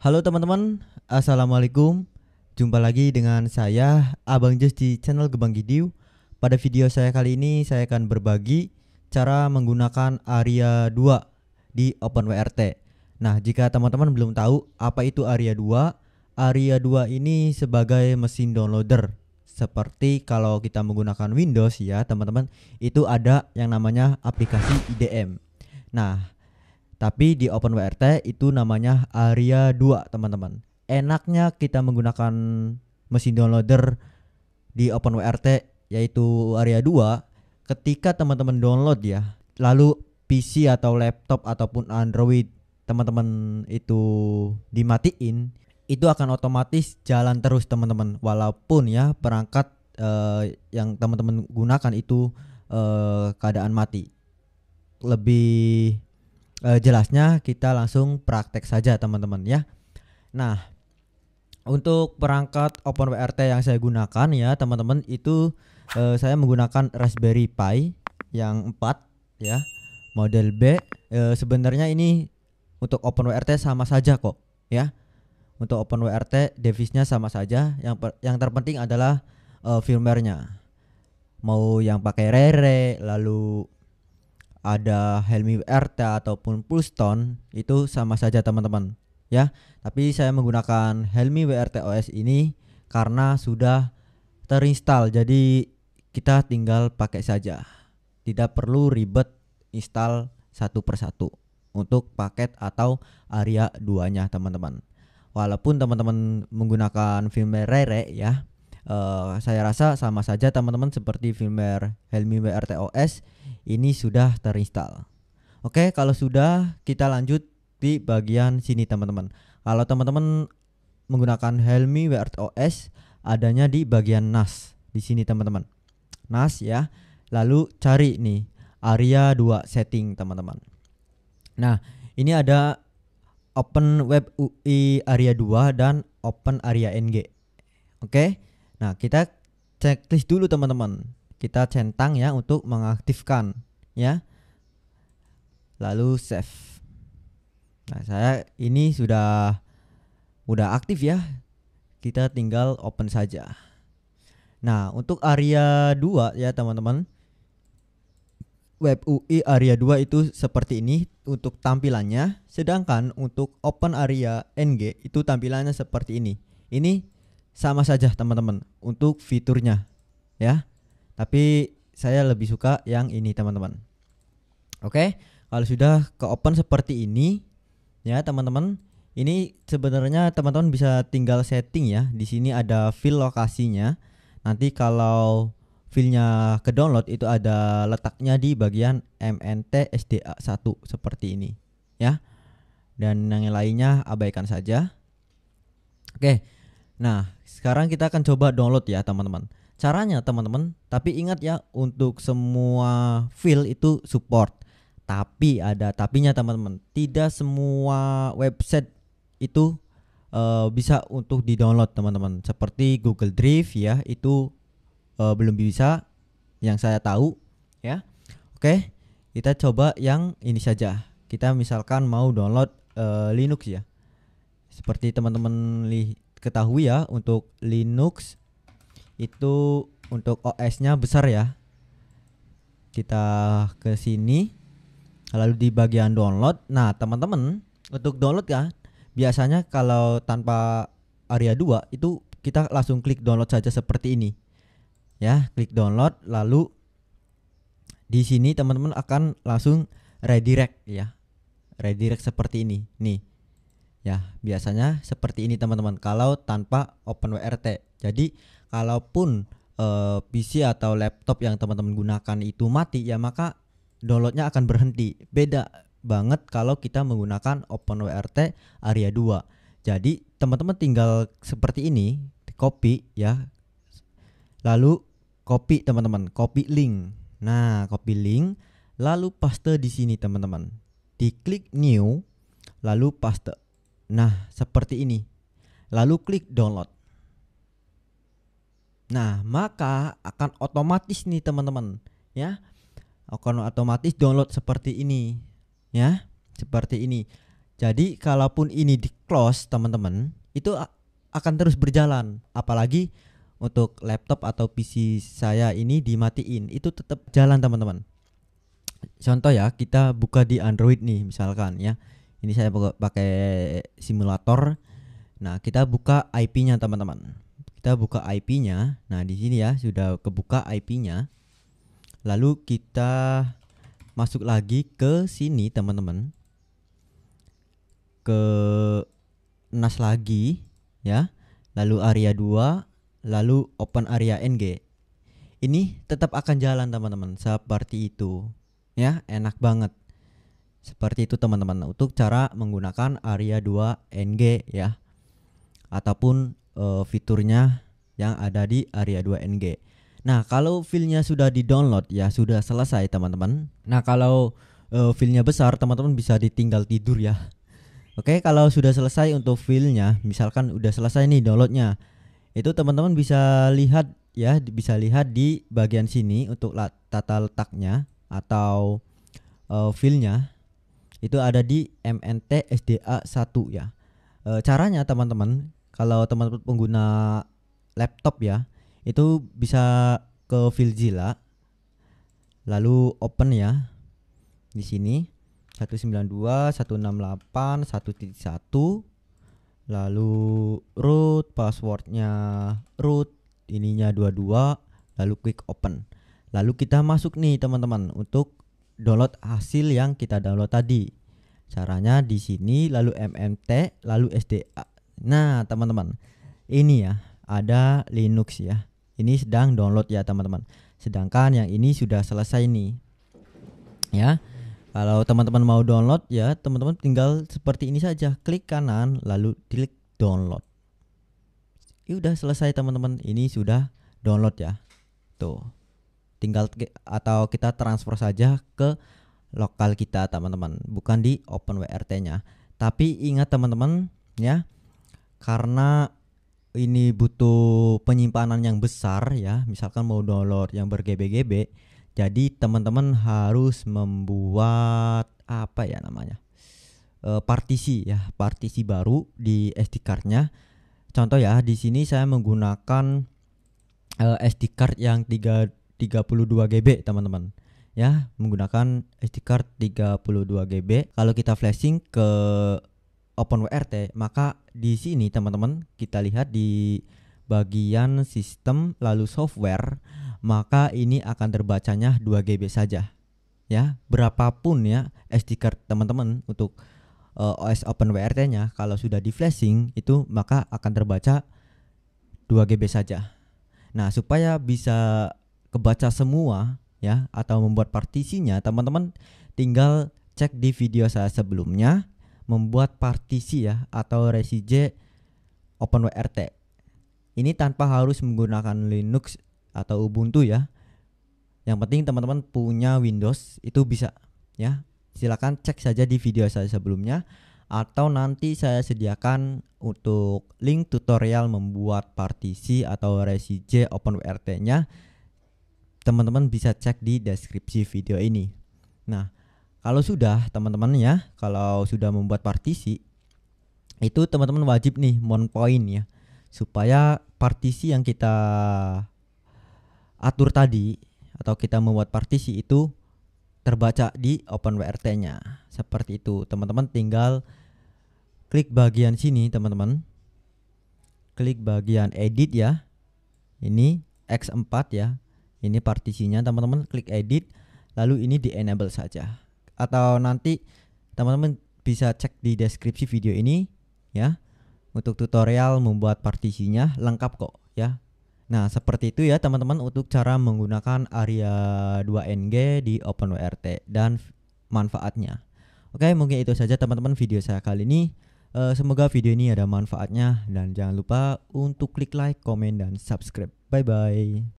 Halo teman-teman, Assalamualaikum Jumpa lagi dengan saya, Abang Jus di channel Gebang Gidiu Pada video saya kali ini, saya akan berbagi cara menggunakan area 2 di OpenWRT Nah, jika teman-teman belum tahu apa itu area 2 Area 2 ini sebagai mesin downloader seperti kalau kita menggunakan Windows ya teman-teman itu ada yang namanya aplikasi IDM. Nah, tapi di OpenWRT itu namanya Aria 2 teman-teman. Enaknya kita menggunakan mesin downloader di OpenWRT yaitu Aria 2 ketika teman-teman download ya lalu PC atau laptop ataupun Android teman-teman itu dimatiin itu akan otomatis jalan terus teman-teman walaupun ya perangkat uh, yang teman-teman gunakan itu uh, keadaan mati lebih uh, jelasnya kita langsung praktek saja teman-teman ya nah untuk perangkat open wrt yang saya gunakan ya teman-teman itu uh, saya menggunakan Raspberry Pi yang 4 ya model B uh, sebenarnya ini untuk open wrt sama saja kok ya untuk Open WRT, devisnya sama saja. Yang per, yang terpenting adalah uh, firmware-nya. Mau yang pakai Rere, lalu ada Helmi WRT ataupun Pulston itu sama saja teman-teman ya tapi saya menggunakan Helmi WRT OS ini karena sudah terinstall jadi kita tinggal pakai saja tidak perlu ribet install satu persatu untuk paket atau area duanya teman-teman walaupun teman-teman menggunakan firmware Rere ya Uh, saya rasa sama saja teman-teman seperti firmware Helmi WRTOS ini sudah terinstall. Oke, kalau sudah kita lanjut di bagian sini teman-teman. Kalau teman-teman menggunakan Helmi WRTOS adanya di bagian NAS di sini teman-teman. NAS ya. Lalu cari nih area 2 setting teman-teman. Nah, ini ada Open Web UI Area 2 dan Open Area NG. Oke. Nah, kita checklist dulu teman-teman. Kita centang ya untuk mengaktifkan ya. Lalu save. Nah, saya ini sudah udah aktif ya. Kita tinggal open saja. Nah, untuk area 2 ya teman-teman Web UI Area 2 itu seperti ini untuk tampilannya, sedangkan untuk Open Area NG itu tampilannya seperti ini. Ini sama saja teman-teman untuk fiturnya ya. Tapi saya lebih suka yang ini teman-teman. Oke, kalau sudah ke open seperti ini ya teman-teman. Ini sebenarnya teman-teman bisa tinggal setting ya. Di sini ada fill lokasinya. Nanti kalau filenya ke download itu ada letaknya di bagian MNT SDA 1 seperti ini ya dan yang lainnya abaikan saja oke nah sekarang kita akan coba download ya teman-teman caranya teman-teman tapi ingat ya untuk semua file itu support tapi ada tapinya teman-teman tidak semua website itu uh, bisa untuk di download teman-teman seperti Google Drive ya itu uh, belum bisa yang saya tahu ya. Oke, kita coba yang ini saja. Kita misalkan mau download uh, Linux ya. Seperti teman-teman ketahui ya untuk Linux itu untuk OS-nya besar ya. Kita ke sini lalu di bagian download. Nah, teman-teman untuk download ya biasanya kalau tanpa area 2 itu kita langsung klik download saja seperti ini ya klik download lalu di sini teman-teman akan langsung redirect ya redirect seperti ini nih ya biasanya seperti ini teman-teman kalau tanpa open WRT jadi kalaupun uh, eh, PC atau laptop yang teman-teman gunakan itu mati ya maka downloadnya akan berhenti beda banget kalau kita menggunakan open WRT Area 2 jadi teman-teman tinggal seperti ini copy ya lalu Copy teman-teman, copy link. Nah, copy link, lalu paste di sini teman-teman. Diklik new, lalu paste. Nah, seperti ini. Lalu klik download. Nah, maka akan otomatis nih teman-teman, ya. Akan otomatis download seperti ini, ya. Seperti ini. Jadi, kalaupun ini di close, teman-teman, itu akan terus berjalan. Apalagi untuk laptop atau PC saya ini dimatiin itu tetap jalan teman-teman contoh ya kita buka di Android nih misalkan ya ini saya pakai simulator nah kita buka IP-nya teman-teman kita buka IP-nya nah di sini ya sudah kebuka IP-nya lalu kita masuk lagi ke sini teman-teman ke NAS lagi ya lalu area 2 lalu open area NG. Ini tetap akan jalan teman-teman seperti itu. Ya, enak banget. Seperti itu teman-teman untuk cara menggunakan area 2 NG ya. Ataupun e, fiturnya yang ada di area 2 NG. Nah, kalau filenya sudah di-download ya sudah selesai teman-teman. Nah, kalau e, filenya besar teman-teman bisa ditinggal tidur ya oke kalau sudah selesai untuk filenya misalkan udah selesai nih downloadnya itu teman-teman bisa lihat ya, bisa lihat di bagian sini untuk tata letaknya atau uh, eh, filenya itu ada di MNT SDA 1 ya. E, caranya teman-teman, kalau teman-teman pengguna laptop ya, itu bisa ke FileZilla lalu open ya di sini 192 168 1.1 lalu root passwordnya root ininya 22 lalu quick open lalu kita masuk nih teman-teman untuk download hasil yang kita download tadi caranya di sini lalu mmt lalu sda nah teman-teman ini ya ada linux ya ini sedang download ya teman-teman sedangkan yang ini sudah selesai nih ya kalau teman-teman mau download ya, teman-teman tinggal seperti ini saja, klik kanan lalu klik download. Ya udah selesai teman-teman, ini sudah download ya. Tuh. Tinggal atau kita transfer saja ke lokal kita teman-teman, bukan di Open wrt nya Tapi ingat teman-teman ya, karena ini butuh penyimpanan yang besar ya, misalkan mau download yang ber-GB-GB, jadi teman-teman harus membuat apa ya namanya? E, partisi ya, partisi baru di SD cardnya Contoh ya, di sini saya menggunakan e, eh, SD card yang 3 32 GB, teman-teman. Ya, menggunakan SD card 32 GB. Kalau kita flashing ke OpenWRT, maka di sini teman-teman kita lihat di bagian sistem lalu software maka ini akan terbacanya 2 GB saja. Ya, berapapun ya SD card teman-teman untuk uh, eh, OS OpenWRT-nya kalau sudah di flashing itu maka akan terbaca 2 GB saja. Nah, supaya bisa kebaca semua ya atau membuat partisinya, teman-teman tinggal cek di video saya sebelumnya membuat partisi ya atau J OpenWRT. Ini tanpa harus menggunakan Linux atau Ubuntu ya. Yang penting teman-teman punya Windows itu bisa ya. Silakan cek saja di video saya sebelumnya atau nanti saya sediakan untuk link tutorial membuat partisi atau resij OpenWRT-nya. Teman-teman bisa cek di deskripsi video ini. Nah, kalau sudah teman-teman ya, kalau sudah membuat partisi itu teman-teman wajib nih mon point ya supaya partisi yang kita atur tadi atau kita membuat partisi itu terbaca di OpenWRT-nya. Seperti itu. Teman-teman tinggal klik bagian sini, teman-teman. Klik bagian edit ya. Ini X4 ya. Ini partisinya, teman-teman klik edit lalu ini di enable saja. Atau nanti teman-teman bisa cek di deskripsi video ini ya. Untuk tutorial membuat partisinya lengkap kok ya Nah, seperti itu ya teman-teman untuk cara menggunakan area 2NG di OpenWRT dan manfaatnya. Oke, mungkin itu saja teman-teman video saya kali ini. E, semoga video ini ada manfaatnya dan jangan lupa untuk klik like, komen, dan subscribe. Bye-bye.